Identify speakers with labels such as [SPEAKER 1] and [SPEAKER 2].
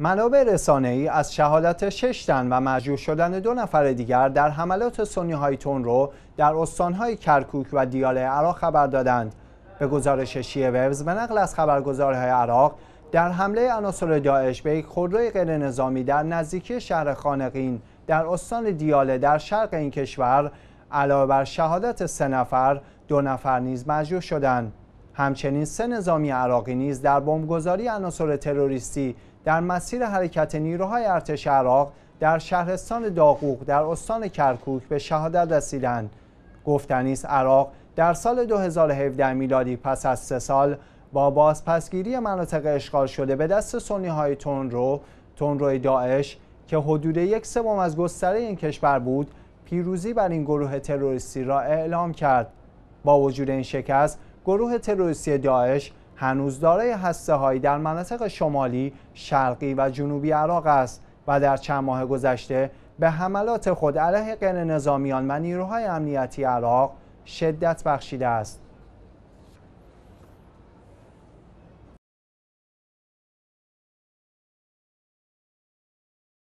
[SPEAKER 1] منابع ای از شهادت شش تن و مجروح شدن دو نفر دیگر در حملات سنی های رو در استانهای کرکوک و دیاله عراق خبر دادند. به گزارش شیه ویوز به نقل از خبرگزارهای عراق در حمله عناصر داعش به یک خودروی غیر نظامی در نزدیکی شهر خانقین در استان دیاله در شرق این کشور علاوه بر شهادت سه نفر دو نفر نیز مجروح شدند. همچنین سه نظامی عراقی نیز در بمبگذاری عناصر تروریستی در مسیر حرکت نیروهای ارتش عراق در شهرستان داقوق در استان کرکوک به شهادت رسیدند گفتنی عراق در سال 2017 میلادی پس از سه سال با بازپسگیری مناطق اشغال شده به دست سنی های تونرو داعش که حدود یک سوم از گستره این کشور بود پیروزی بر این گروه تروریستی را اعلام کرد با وجود این شکست گروه تروریستی داعش هنوز دارای هسته هایی در مناطق شمالی، شرقی و جنوبی عراق است و در چند ماه گذشته به حملات خود علیه غیر نظامیان و نیروهای امنیتی عراق شدت بخشیده است.